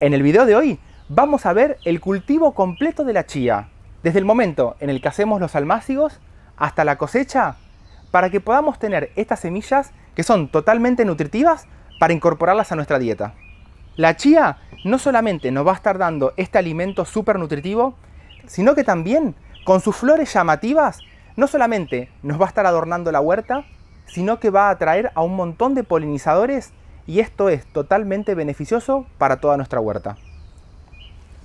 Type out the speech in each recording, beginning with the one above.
En el video de hoy vamos a ver el cultivo completo de la chía, desde el momento en el que hacemos los almácigos hasta la cosecha, para que podamos tener estas semillas que son totalmente nutritivas para incorporarlas a nuestra dieta. La chía no solamente nos va a estar dando este alimento súper nutritivo, sino que también con sus flores llamativas no solamente nos va a estar adornando la huerta, sino que va a atraer a un montón de polinizadores y esto es totalmente beneficioso para toda nuestra huerta.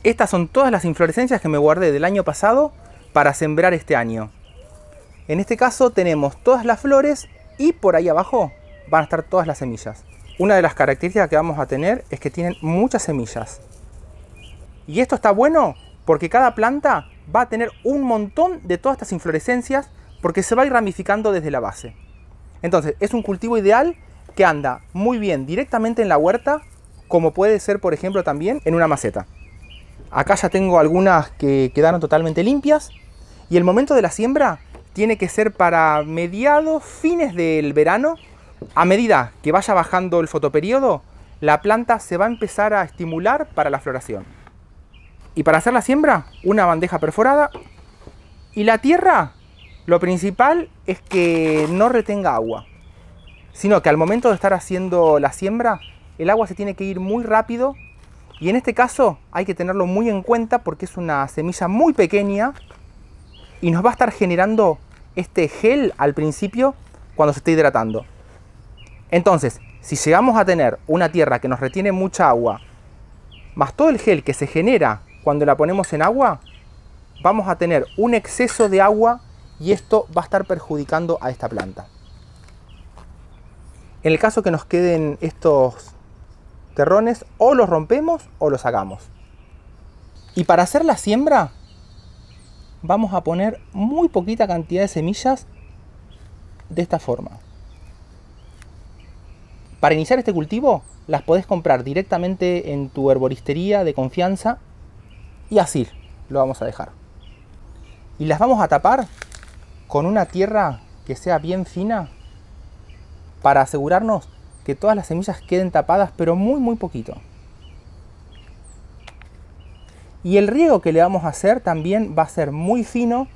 Estas son todas las inflorescencias que me guardé del año pasado para sembrar este año. En este caso tenemos todas las flores y por ahí abajo van a estar todas las semillas. Una de las características que vamos a tener es que tienen muchas semillas. Y esto está bueno porque cada planta va a tener un montón de todas estas inflorescencias porque se va a ir ramificando desde la base. Entonces, es un cultivo ideal que anda muy bien directamente en la huerta, como puede ser por ejemplo también en una maceta. Acá ya tengo algunas que quedaron totalmente limpias y el momento de la siembra tiene que ser para mediados, fines del verano. A medida que vaya bajando el fotoperiodo, la planta se va a empezar a estimular para la floración. Y para hacer la siembra, una bandeja perforada. Y la tierra, lo principal es que no retenga agua sino que al momento de estar haciendo la siembra, el agua se tiene que ir muy rápido y en este caso hay que tenerlo muy en cuenta porque es una semilla muy pequeña y nos va a estar generando este gel al principio cuando se esté hidratando. Entonces, si llegamos a tener una tierra que nos retiene mucha agua, más todo el gel que se genera cuando la ponemos en agua, vamos a tener un exceso de agua y esto va a estar perjudicando a esta planta. En el caso que nos queden estos terrones, o los rompemos o los sacamos. Y para hacer la siembra, vamos a poner muy poquita cantidad de semillas de esta forma. Para iniciar este cultivo, las podés comprar directamente en tu herboristería de confianza y así lo vamos a dejar. Y las vamos a tapar con una tierra que sea bien fina para asegurarnos que todas las semillas queden tapadas, pero muy, muy poquito. Y el riego que le vamos a hacer también va a ser muy fino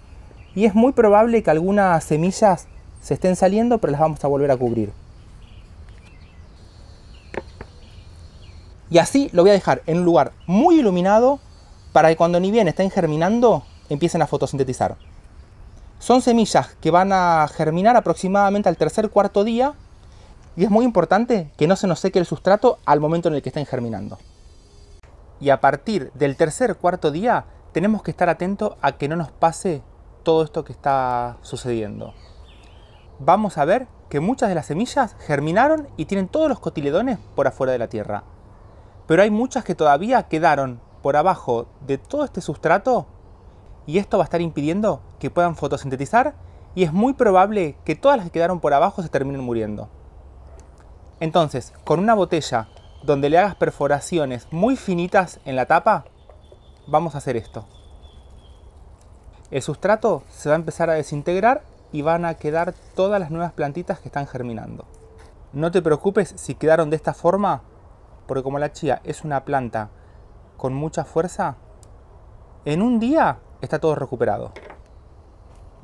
y es muy probable que algunas semillas se estén saliendo, pero las vamos a volver a cubrir. Y así lo voy a dejar en un lugar muy iluminado para que cuando ni bien estén germinando empiecen a fotosintetizar. Son semillas que van a germinar aproximadamente al tercer cuarto día y es muy importante que no se nos seque el sustrato al momento en el que estén germinando. Y a partir del tercer cuarto día tenemos que estar atentos a que no nos pase todo esto que está sucediendo. Vamos a ver que muchas de las semillas germinaron y tienen todos los cotiledones por afuera de la tierra. Pero hay muchas que todavía quedaron por abajo de todo este sustrato y esto va a estar impidiendo que puedan fotosintetizar y es muy probable que todas las que quedaron por abajo se terminen muriendo. Entonces, con una botella donde le hagas perforaciones muy finitas en la tapa, vamos a hacer esto. El sustrato se va a empezar a desintegrar y van a quedar todas las nuevas plantitas que están germinando. No te preocupes si quedaron de esta forma, porque como la chía es una planta con mucha fuerza, en un día está todo recuperado.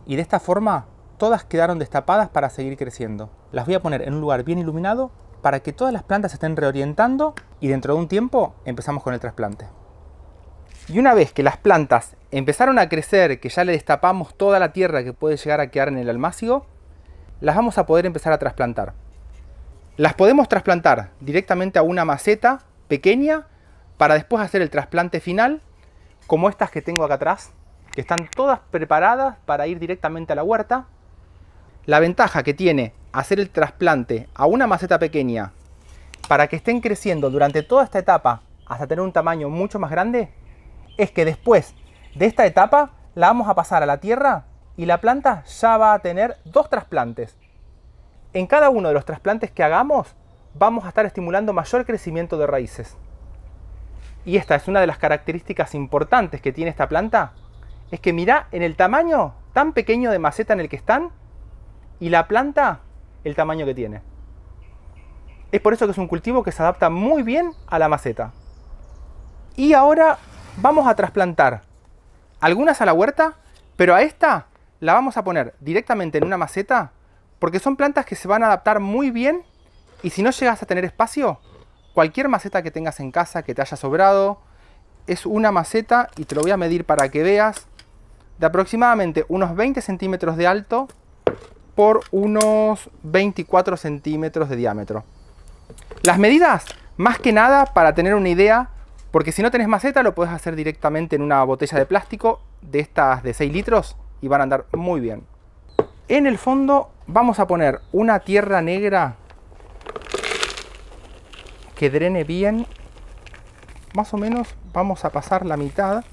Y de esta forma, todas quedaron destapadas para seguir creciendo. Las voy a poner en un lugar bien iluminado para que todas las plantas se estén reorientando y dentro de un tiempo empezamos con el trasplante. Y una vez que las plantas empezaron a crecer, que ya le destapamos toda la tierra que puede llegar a quedar en el almácigo, las vamos a poder empezar a trasplantar. Las podemos trasplantar directamente a una maceta pequeña para después hacer el trasplante final, como estas que tengo acá atrás, que están todas preparadas para ir directamente a la huerta. La ventaja que tiene hacer el trasplante a una maceta pequeña para que estén creciendo durante toda esta etapa hasta tener un tamaño mucho más grande es que después de esta etapa la vamos a pasar a la tierra y la planta ya va a tener dos trasplantes. En cada uno de los trasplantes que hagamos vamos a estar estimulando mayor crecimiento de raíces. Y esta es una de las características importantes que tiene esta planta, es que mira en el tamaño tan pequeño de maceta en el que están, y la planta el tamaño que tiene. Es por eso que es un cultivo que se adapta muy bien a la maceta. Y ahora vamos a trasplantar algunas a la huerta, pero a esta la vamos a poner directamente en una maceta porque son plantas que se van a adaptar muy bien y si no llegas a tener espacio, cualquier maceta que tengas en casa que te haya sobrado, es una maceta y te lo voy a medir para que veas, de aproximadamente unos 20 centímetros de alto por unos 24 centímetros de diámetro. Las medidas, más que nada para tener una idea, porque si no tenés maceta lo puedes hacer directamente en una botella de plástico de estas de 6 litros y van a andar muy bien. En el fondo vamos a poner una tierra negra que drene bien. Más o menos vamos a pasar la mitad,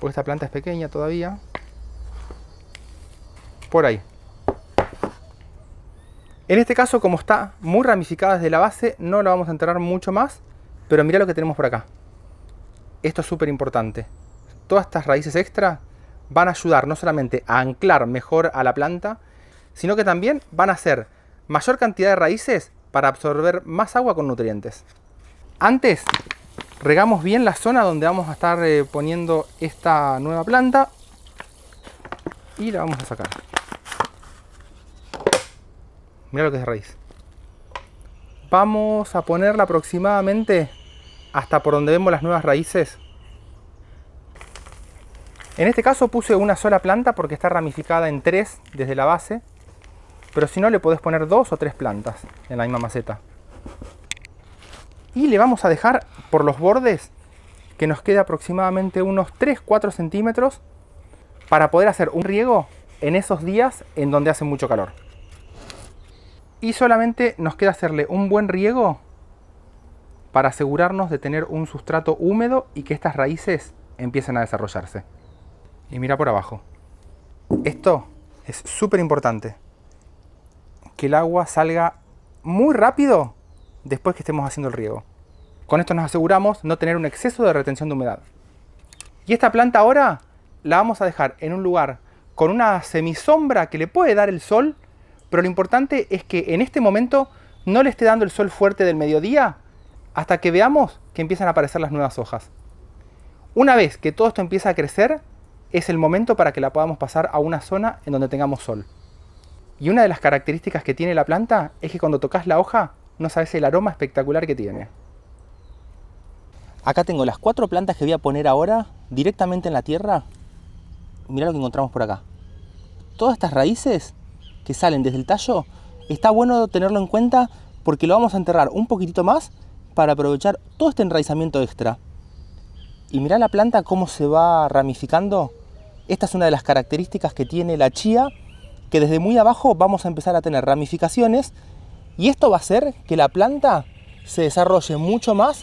porque esta planta es pequeña todavía. Por ahí. En este caso, como está muy ramificada desde la base, no la vamos a enterrar mucho más, pero mira lo que tenemos por acá. Esto es súper importante. Todas estas raíces extra van a ayudar no solamente a anclar mejor a la planta, sino que también van a hacer mayor cantidad de raíces para absorber más agua con nutrientes. Antes, regamos bien la zona donde vamos a estar eh, poniendo esta nueva planta y la vamos a sacar. Mira lo que es raíz. Vamos a ponerla aproximadamente hasta por donde vemos las nuevas raíces. En este caso puse una sola planta porque está ramificada en tres desde la base, pero si no le podés poner dos o tres plantas en la misma maceta. Y le vamos a dejar por los bordes que nos quede aproximadamente unos 3-4 centímetros para poder hacer un riego en esos días en donde hace mucho calor. Y solamente nos queda hacerle un buen riego para asegurarnos de tener un sustrato húmedo y que estas raíces empiecen a desarrollarse. Y mira por abajo. Esto es súper importante. Que el agua salga muy rápido después que estemos haciendo el riego. Con esto nos aseguramos no tener un exceso de retención de humedad. Y esta planta ahora la vamos a dejar en un lugar con una semisombra que le puede dar el sol pero lo importante es que en este momento no le esté dando el sol fuerte del mediodía hasta que veamos que empiezan a aparecer las nuevas hojas. Una vez que todo esto empieza a crecer, es el momento para que la podamos pasar a una zona en donde tengamos sol. Y una de las características que tiene la planta es que cuando tocas la hoja no sabes el aroma espectacular que tiene. Acá tengo las cuatro plantas que voy a poner ahora directamente en la tierra. Mirá lo que encontramos por acá. Todas estas raíces que salen desde el tallo, está bueno tenerlo en cuenta porque lo vamos a enterrar un poquitito más para aprovechar todo este enraizamiento extra. Y mirá la planta cómo se va ramificando. Esta es una de las características que tiene la chía, que desde muy abajo vamos a empezar a tener ramificaciones y esto va a hacer que la planta se desarrolle mucho más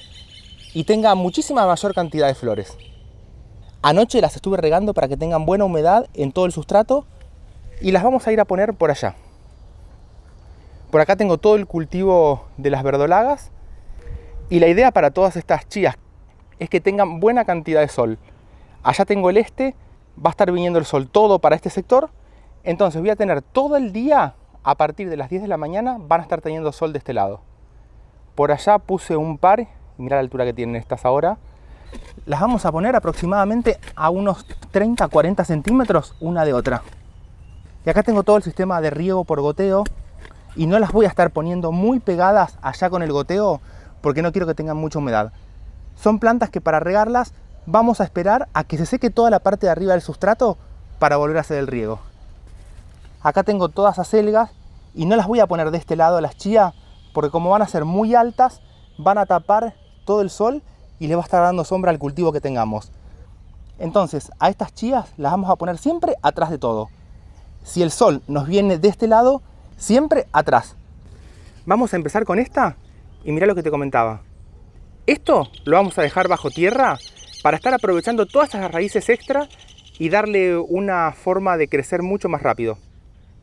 y tenga muchísima mayor cantidad de flores. Anoche las estuve regando para que tengan buena humedad en todo el sustrato y las vamos a ir a poner por allá. Por acá tengo todo el cultivo de las verdolagas y la idea para todas estas chías es que tengan buena cantidad de sol. Allá tengo el este, va a estar viniendo el sol todo para este sector, entonces voy a tener todo el día, a partir de las 10 de la mañana, van a estar teniendo sol de este lado. Por allá puse un par, mira la altura que tienen estas ahora, las vamos a poner aproximadamente a unos 30-40 centímetros una de otra. Y acá tengo todo el sistema de riego por goteo y no las voy a estar poniendo muy pegadas allá con el goteo porque no quiero que tengan mucha humedad. Son plantas que para regarlas vamos a esperar a que se seque toda la parte de arriba del sustrato para volver a hacer el riego. Acá tengo todas las selgas y no las voy a poner de este lado a las chías porque como van a ser muy altas van a tapar todo el sol y les va a estar dando sombra al cultivo que tengamos. Entonces a estas chías las vamos a poner siempre atrás de todo si el sol nos viene de este lado, siempre atrás. Vamos a empezar con esta y mira lo que te comentaba. Esto lo vamos a dejar bajo tierra para estar aprovechando todas esas raíces extra y darle una forma de crecer mucho más rápido.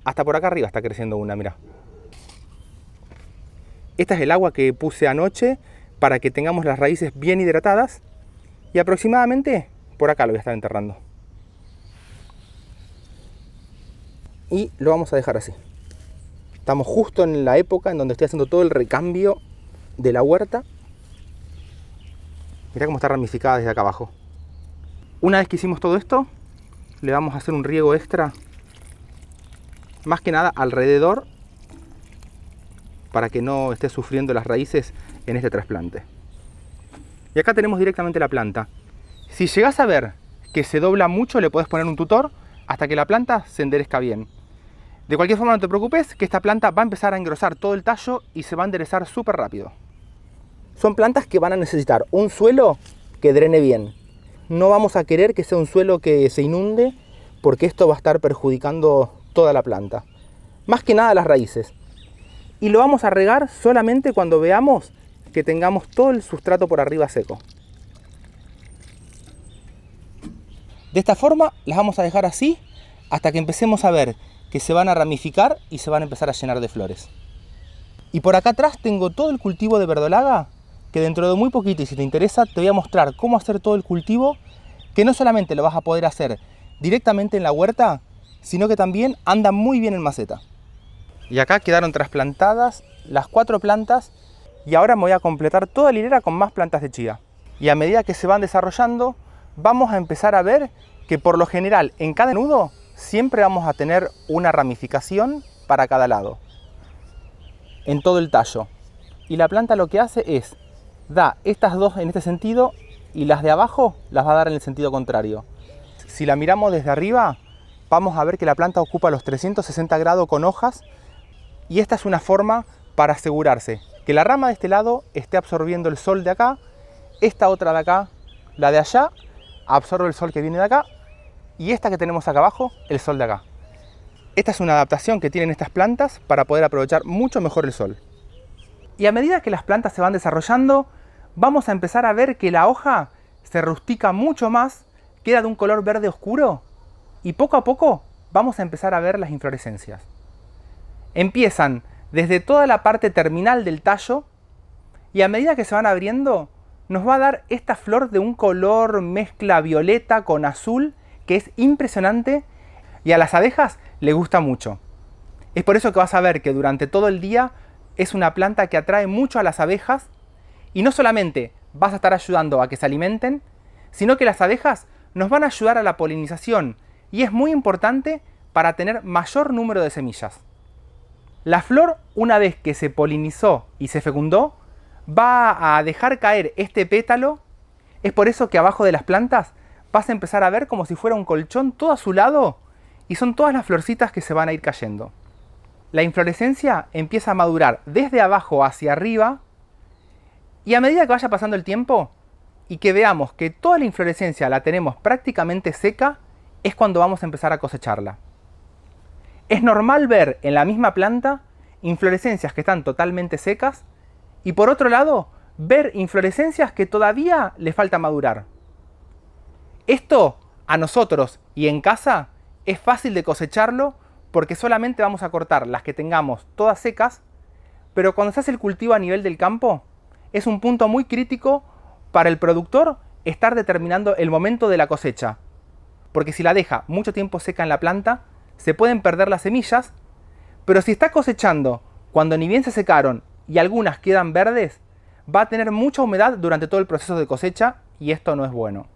Hasta por acá arriba está creciendo una, mira. Esta es el agua que puse anoche para que tengamos las raíces bien hidratadas y aproximadamente por acá lo voy a estar enterrando. y lo vamos a dejar así. Estamos justo en la época en donde estoy haciendo todo el recambio de la huerta. mira cómo está ramificada desde acá abajo. Una vez que hicimos todo esto, le vamos a hacer un riego extra, más que nada alrededor, para que no esté sufriendo las raíces en este trasplante. Y acá tenemos directamente la planta. Si llegas a ver que se dobla mucho, le puedes poner un tutor hasta que la planta se enderezca bien. De cualquier forma no te preocupes que esta planta va a empezar a engrosar todo el tallo y se va a enderezar súper rápido. Son plantas que van a necesitar un suelo que drene bien. No vamos a querer que sea un suelo que se inunde porque esto va a estar perjudicando toda la planta. Más que nada las raíces. Y lo vamos a regar solamente cuando veamos que tengamos todo el sustrato por arriba seco. De esta forma las vamos a dejar así hasta que empecemos a ver que se van a ramificar y se van a empezar a llenar de flores. Y por acá atrás tengo todo el cultivo de verdolaga, que dentro de muy poquito, y si te interesa, te voy a mostrar cómo hacer todo el cultivo, que no solamente lo vas a poder hacer directamente en la huerta, sino que también anda muy bien en maceta. Y acá quedaron trasplantadas las cuatro plantas y ahora me voy a completar toda la hilera con más plantas de chía. Y a medida que se van desarrollando, vamos a empezar a ver que por lo general en cada nudo siempre vamos a tener una ramificación para cada lado, en todo el tallo. Y la planta lo que hace es, da estas dos en este sentido y las de abajo las va a dar en el sentido contrario. Si la miramos desde arriba, vamos a ver que la planta ocupa los 360 grados con hojas y esta es una forma para asegurarse que la rama de este lado esté absorbiendo el sol de acá, esta otra de acá, la de allá, absorbe el sol que viene de acá y esta que tenemos acá abajo, el sol de acá. Esta es una adaptación que tienen estas plantas para poder aprovechar mucho mejor el sol. Y a medida que las plantas se van desarrollando, vamos a empezar a ver que la hoja se rustica mucho más, queda de un color verde oscuro y poco a poco vamos a empezar a ver las inflorescencias. Empiezan desde toda la parte terminal del tallo y a medida que se van abriendo nos va a dar esta flor de un color mezcla violeta con azul que es impresionante y a las abejas le gusta mucho. Es por eso que vas a ver que durante todo el día es una planta que atrae mucho a las abejas y no solamente vas a estar ayudando a que se alimenten, sino que las abejas nos van a ayudar a la polinización y es muy importante para tener mayor número de semillas. La flor, una vez que se polinizó y se fecundó, va a dejar caer este pétalo. Es por eso que abajo de las plantas vas a empezar a ver como si fuera un colchón todo a su lado y son todas las florcitas que se van a ir cayendo. La inflorescencia empieza a madurar desde abajo hacia arriba y a medida que vaya pasando el tiempo y que veamos que toda la inflorescencia la tenemos prácticamente seca, es cuando vamos a empezar a cosecharla. Es normal ver en la misma planta inflorescencias que están totalmente secas y por otro lado ver inflorescencias que todavía le falta madurar. Esto a nosotros y en casa es fácil de cosecharlo porque solamente vamos a cortar las que tengamos todas secas, pero cuando se hace el cultivo a nivel del campo es un punto muy crítico para el productor estar determinando el momento de la cosecha, porque si la deja mucho tiempo seca en la planta, se pueden perder las semillas, pero si está cosechando cuando ni bien se secaron y algunas quedan verdes, va a tener mucha humedad durante todo el proceso de cosecha y esto no es bueno.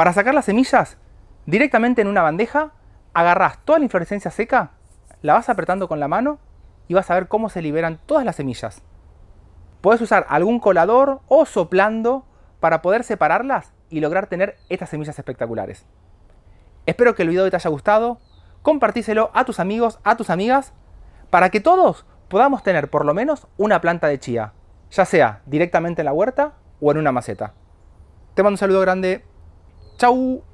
Para sacar las semillas, directamente en una bandeja, agarras toda la inflorescencia seca, la vas apretando con la mano y vas a ver cómo se liberan todas las semillas. Puedes usar algún colador o soplando para poder separarlas y lograr tener estas semillas espectaculares. Espero que el video te haya gustado, compartíselo a tus amigos, a tus amigas, para que todos podamos tener por lo menos una planta de chía, ya sea directamente en la huerta o en una maceta. Te mando un saludo grande. 周。